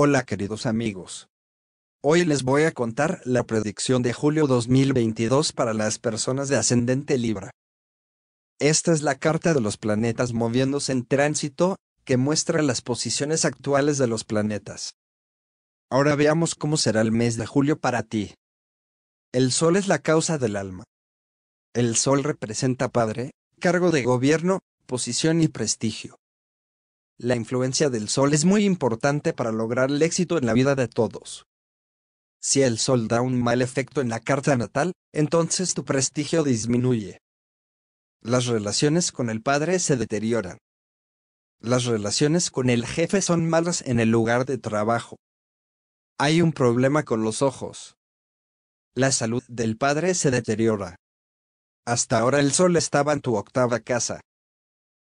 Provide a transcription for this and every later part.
Hola queridos amigos. Hoy les voy a contar la predicción de julio 2022 para las personas de ascendente Libra. Esta es la carta de los planetas moviéndose en tránsito, que muestra las posiciones actuales de los planetas. Ahora veamos cómo será el mes de julio para ti. El Sol es la causa del alma. El Sol representa padre, cargo de gobierno, posición y prestigio la influencia del sol es muy importante para lograr el éxito en la vida de todos. Si el sol da un mal efecto en la carta natal, entonces tu prestigio disminuye. Las relaciones con el padre se deterioran. Las relaciones con el jefe son malas en el lugar de trabajo. Hay un problema con los ojos. La salud del padre se deteriora. Hasta ahora el sol estaba en tu octava casa.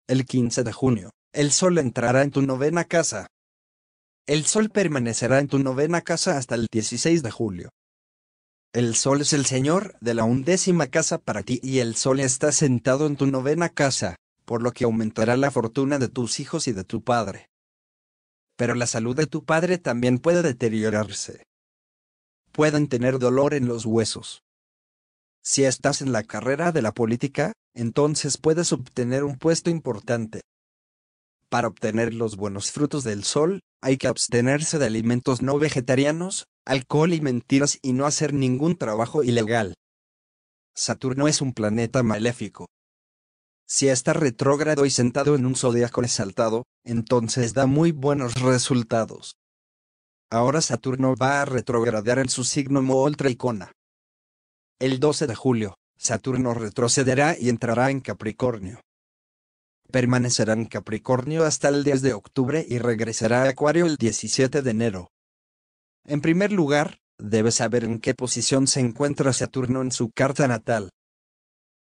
El 15 de junio, el sol entrará en tu novena casa. El sol permanecerá en tu novena casa hasta el 16 de julio. El sol es el señor de la undécima casa para ti y el sol está sentado en tu novena casa, por lo que aumentará la fortuna de tus hijos y de tu padre. Pero la salud de tu padre también puede deteriorarse. Pueden tener dolor en los huesos. Si estás en la carrera de la política, entonces puedes obtener un puesto importante, para obtener los buenos frutos del sol, hay que abstenerse de alimentos no vegetarianos, alcohol y mentiras y no hacer ningún trabajo ilegal. Saturno es un planeta maléfico. Si está retrógrado y sentado en un zodíaco exaltado, entonces da muy buenos resultados. Ahora Saturno va a retrogradar en su signo y Icona. El 12 de julio, Saturno retrocederá y entrará en Capricornio permanecerá en Capricornio hasta el 10 de octubre y regresará a Acuario el 17 de enero. En primer lugar, debes saber en qué posición se encuentra Saturno en su carta natal.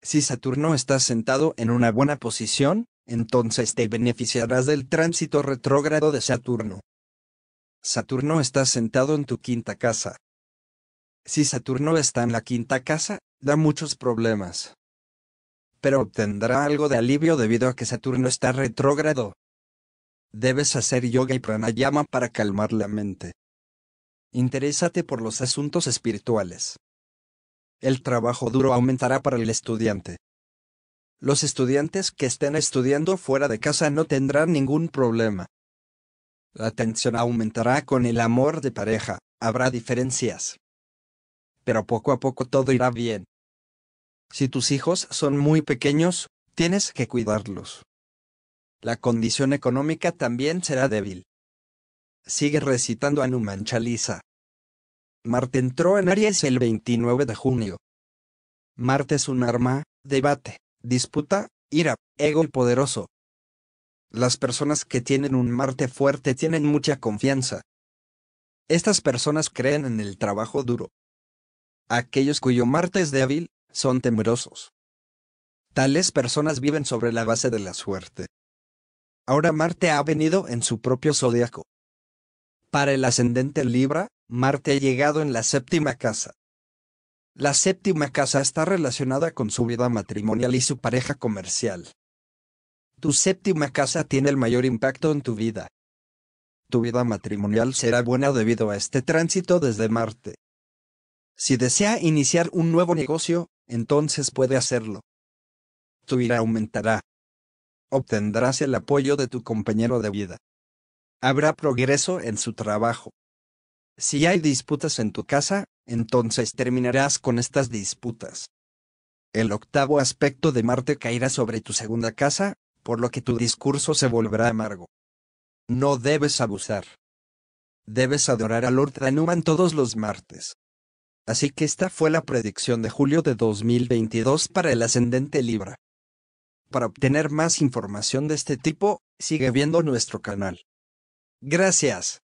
Si Saturno está sentado en una buena posición, entonces te beneficiarás del tránsito retrógrado de Saturno. Saturno está sentado en tu quinta casa. Si Saturno está en la quinta casa, da muchos problemas pero obtendrá algo de alivio debido a que Saturno está retrógrado. Debes hacer yoga y pranayama para calmar la mente. Interésate por los asuntos espirituales. El trabajo duro aumentará para el estudiante. Los estudiantes que estén estudiando fuera de casa no tendrán ningún problema. La tensión aumentará con el amor de pareja, habrá diferencias. Pero poco a poco todo irá bien. Si tus hijos son muy pequeños, tienes que cuidarlos. La condición económica también será débil. Sigue recitando Anuman Chalisa. Marte entró en Aries el 29 de junio. Marte es un arma, debate, disputa, ira, ego y poderoso. Las personas que tienen un Marte fuerte tienen mucha confianza. Estas personas creen en el trabajo duro. Aquellos cuyo Marte es débil, son temerosos. Tales personas viven sobre la base de la suerte. Ahora Marte ha venido en su propio zodiaco. Para el ascendente Libra, Marte ha llegado en la séptima casa. La séptima casa está relacionada con su vida matrimonial y su pareja comercial. Tu séptima casa tiene el mayor impacto en tu vida. Tu vida matrimonial será buena debido a este tránsito desde Marte. Si desea iniciar un nuevo negocio, entonces puede hacerlo. Tu ira aumentará. Obtendrás el apoyo de tu compañero de vida. Habrá progreso en su trabajo. Si hay disputas en tu casa, entonces terminarás con estas disputas. El octavo aspecto de Marte caerá sobre tu segunda casa, por lo que tu discurso se volverá amargo. No debes abusar. Debes adorar a Lord Danuman todos los martes. Así que esta fue la predicción de julio de 2022 para el ascendente Libra. Para obtener más información de este tipo, sigue viendo nuestro canal. Gracias.